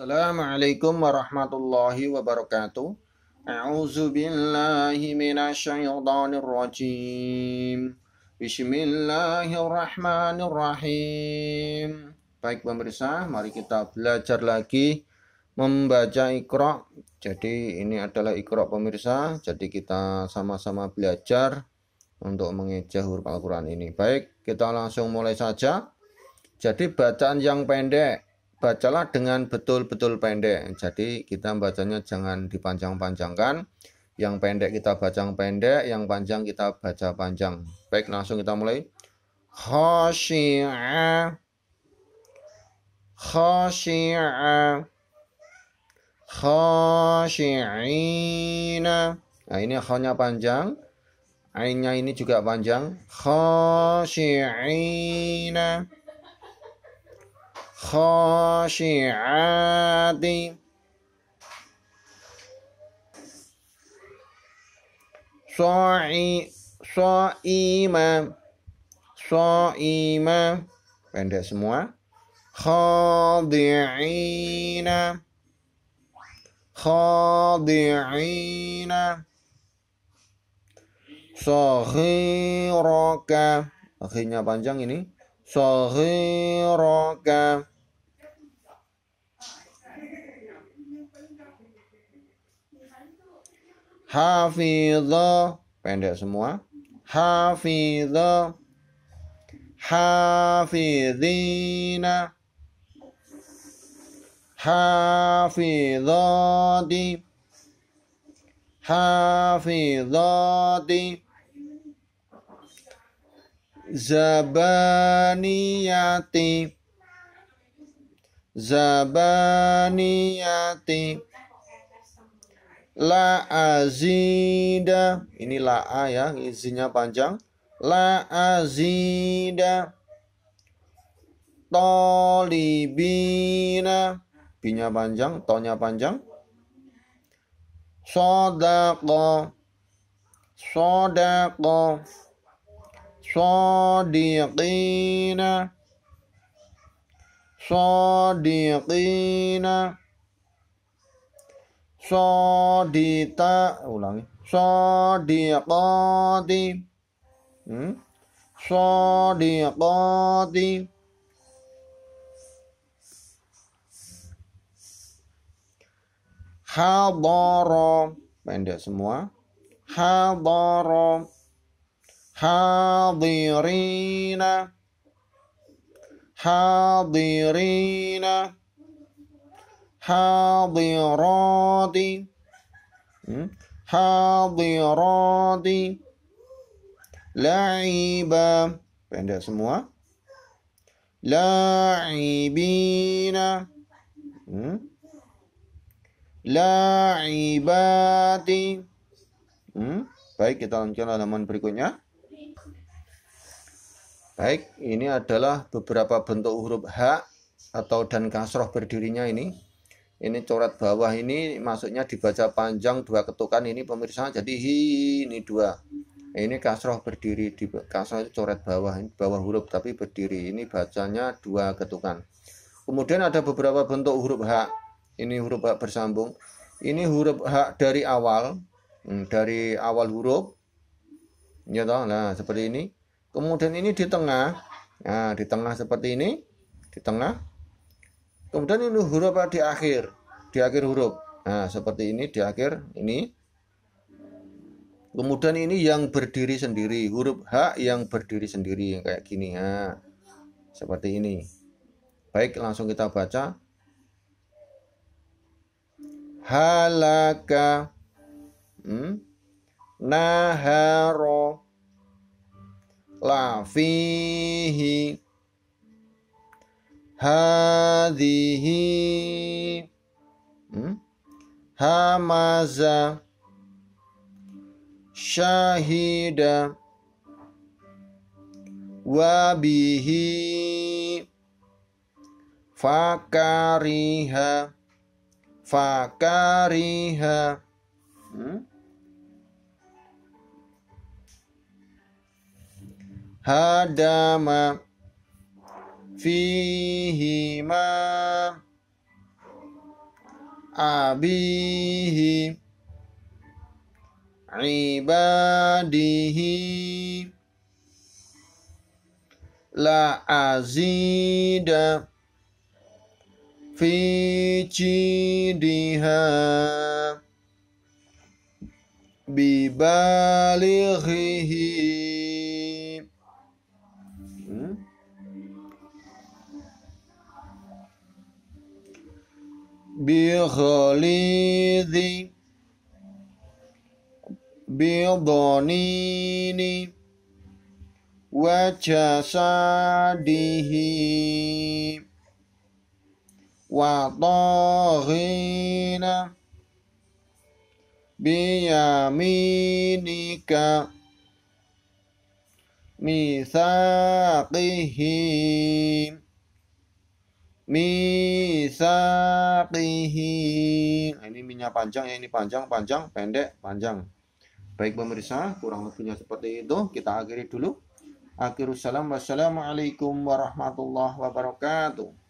Assalamualaikum warahmatullahi wabarakatuh. A'udzu billahi minasyaitonir rajim. Bismillahirrahmanirrahim. Baik pemirsa, mari kita belajar lagi membaca Iqra. Jadi ini adalah Iqra pemirsa. Jadi kita sama-sama belajar untuk mengeja huruf Al-Qur'an ini. Baik, kita langsung mulai saja. Jadi bacaan yang pendek bacalah dengan betul-betul pendek. Jadi kita bacanya jangan dipanjang-panjangkan. Yang pendek kita baca pendek, yang panjang kita baca panjang. Baik, langsung kita mulai. Khashi'a Khashi'a Khashi'ina Nah ini khonya panjang Ainnya ini juga panjang Khashi'ina ma So'ima ma Pendek semua Khadi'ina Khadi'ina Sohiraka Akhirnya panjang ini Sohiraka hafidha pendek semua hafidha hafidhina hafidhati hafidhati zabaniyati zabaniyati la azida ini la a ya izinnya panjang la azida tolibina binya panjang tonya panjang sodako sodako sodiqina sodiqina sodita ulangi sodiqati hmm? sodiqati hadara pendek semua hadara hadirina hadirina hadirati hadirati la'iba pendek semua la'ibina la'ibati baik kita lanjutkan halaman berikutnya baik ini adalah beberapa bentuk huruf H atau dan kasroh berdirinya ini ini coret bawah ini maksudnya dibaca panjang dua ketukan ini pemirsa jadi hi ini dua ini kasroh berdiri di kasroh itu coret bawah ini bawah huruf tapi berdiri ini bacanya dua ketukan kemudian ada beberapa bentuk huruf hak ini huruf hak bersambung ini huruf hak dari awal hmm, dari awal huruf ya toh nah seperti ini kemudian ini di tengah nah di tengah seperti ini di tengah Kemudian ini huruf apa di akhir? Di akhir huruf. Nah, seperti ini di akhir ini. Kemudian ini yang berdiri sendiri, huruf H yang berdiri sendiri yang kayak gini ya. Seperti ini. Baik, langsung kita baca. Halaka hmm? Naharo Lafihi hadhihi hmm? hamaza syahida wabihi fakariha fakariha hmm? hadama فيهما أبيه عباده لا أزيد في جيدها ببالغه bihalidi bidonini wajasadihi watohina biyaminika misaqihim misaqihi Nah, ini minyak panjang ya, ini panjang, panjang, pendek, panjang. Baik pemirsa, kurang lebihnya seperti itu. Kita akhiri dulu. akhirussalam salam. Wassalamualaikum warahmatullahi wabarakatuh.